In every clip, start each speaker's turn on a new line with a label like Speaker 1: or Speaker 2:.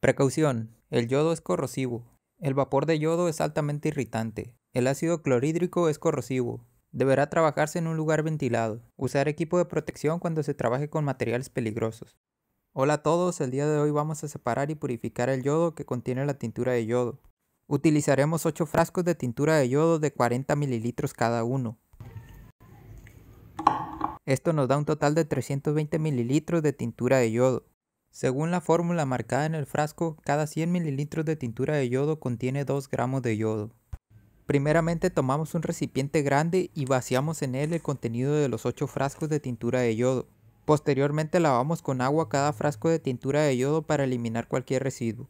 Speaker 1: Precaución. El yodo es corrosivo. El vapor de yodo es altamente irritante. El ácido clorhídrico es corrosivo. Deberá trabajarse en un lugar ventilado. Usar equipo de protección cuando se trabaje con materiales peligrosos. Hola a todos, el día de hoy vamos a separar y purificar el yodo que contiene la tintura de yodo. Utilizaremos 8 frascos de tintura de yodo de 40 mililitros cada uno. Esto nos da un total de 320 mililitros de tintura de yodo. Según la fórmula marcada en el frasco, cada 100 mililitros de tintura de yodo contiene 2 gramos de yodo. Primeramente tomamos un recipiente grande y vaciamos en él el contenido de los 8 frascos de tintura de yodo. Posteriormente lavamos con agua cada frasco de tintura de yodo para eliminar cualquier residuo.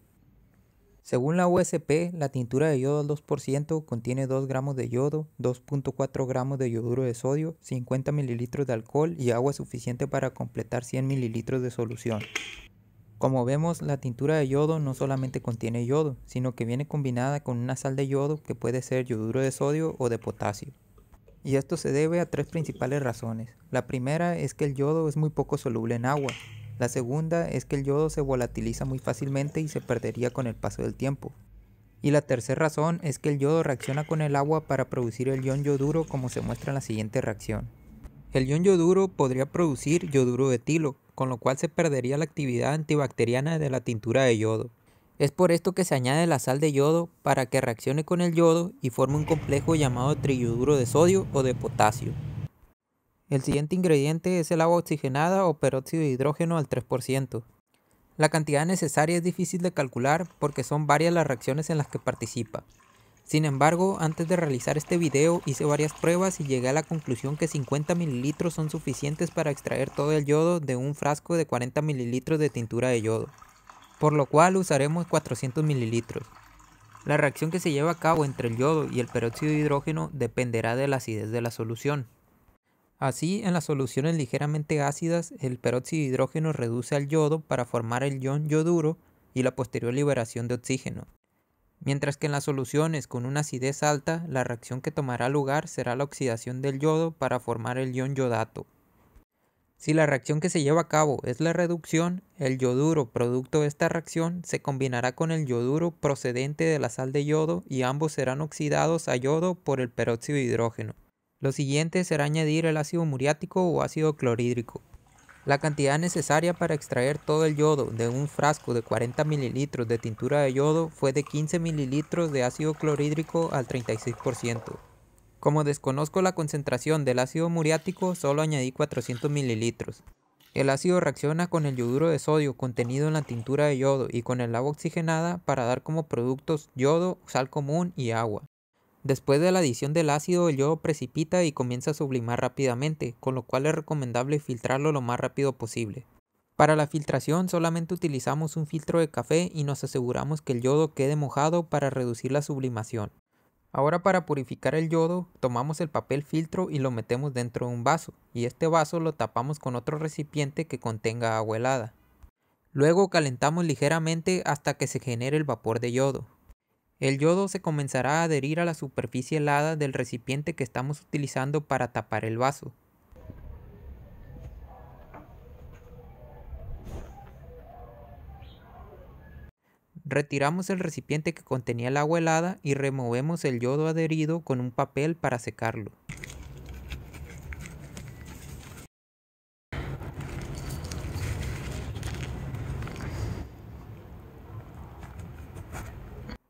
Speaker 1: Según la USP, la tintura de yodo al 2% contiene 2 gramos de yodo, 2.4 gramos de yoduro de sodio, 50 mililitros de alcohol y agua suficiente para completar 100 mililitros de solución. Como vemos, la tintura de yodo no solamente contiene yodo, sino que viene combinada con una sal de yodo que puede ser yoduro de sodio o de potasio. Y esto se debe a tres principales razones. La primera es que el yodo es muy poco soluble en agua. La segunda es que el yodo se volatiliza muy fácilmente y se perdería con el paso del tiempo. Y la tercera razón es que el yodo reacciona con el agua para producir el ion yoduro como se muestra en la siguiente reacción. El ion yoduro podría producir yoduro de etilo, con lo cual se perdería la actividad antibacteriana de la tintura de yodo. Es por esto que se añade la sal de yodo para que reaccione con el yodo y forme un complejo llamado triyoduro de sodio o de potasio. El siguiente ingrediente es el agua oxigenada o peróxido de hidrógeno al 3%. La cantidad necesaria es difícil de calcular porque son varias las reacciones en las que participa. Sin embargo, antes de realizar este video hice varias pruebas y llegué a la conclusión que 50 ml son suficientes para extraer todo el yodo de un frasco de 40 ml de tintura de yodo, por lo cual usaremos 400 ml. La reacción que se lleva a cabo entre el yodo y el peróxido de hidrógeno dependerá de la acidez de la solución. Así, en las soluciones ligeramente ácidas, el peróxido de hidrógeno reduce al yodo para formar el ion yoduro y la posterior liberación de oxígeno mientras que en las soluciones con una acidez alta la reacción que tomará lugar será la oxidación del yodo para formar el ion yodato. Si la reacción que se lleva a cabo es la reducción, el yoduro producto de esta reacción se combinará con el yoduro procedente de la sal de yodo y ambos serán oxidados a yodo por el peróxido de hidrógeno. Lo siguiente será añadir el ácido muriático o ácido clorhídrico la cantidad necesaria para extraer todo el yodo de un frasco de 40 ml de tintura de yodo fue de 15 ml de ácido clorhídrico al 36%. Como desconozco la concentración del ácido muriático, solo añadí 400 ml. El ácido reacciona con el yoduro de sodio contenido en la tintura de yodo y con el agua oxigenada para dar como productos yodo, sal común y agua. Después de la adición del ácido, el yodo precipita y comienza a sublimar rápidamente, con lo cual es recomendable filtrarlo lo más rápido posible. Para la filtración solamente utilizamos un filtro de café y nos aseguramos que el yodo quede mojado para reducir la sublimación. Ahora para purificar el yodo, tomamos el papel filtro y lo metemos dentro de un vaso, y este vaso lo tapamos con otro recipiente que contenga agua helada. Luego calentamos ligeramente hasta que se genere el vapor de yodo. El yodo se comenzará a adherir a la superficie helada del recipiente que estamos utilizando para tapar el vaso. Retiramos el recipiente que contenía el agua helada y removemos el yodo adherido con un papel para secarlo.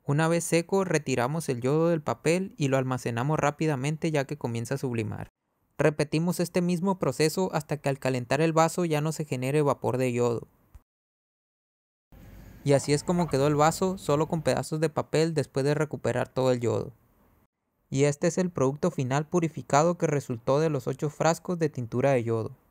Speaker 1: Una vez seco, retiramos el yodo del papel y lo almacenamos rápidamente ya que comienza a sublimar. Repetimos este mismo proceso hasta que al calentar el vaso ya no se genere vapor de yodo. Y así es como quedó el vaso, solo con pedazos de papel después de recuperar todo el yodo. Y este es el producto final purificado que resultó de los 8 frascos de tintura de yodo.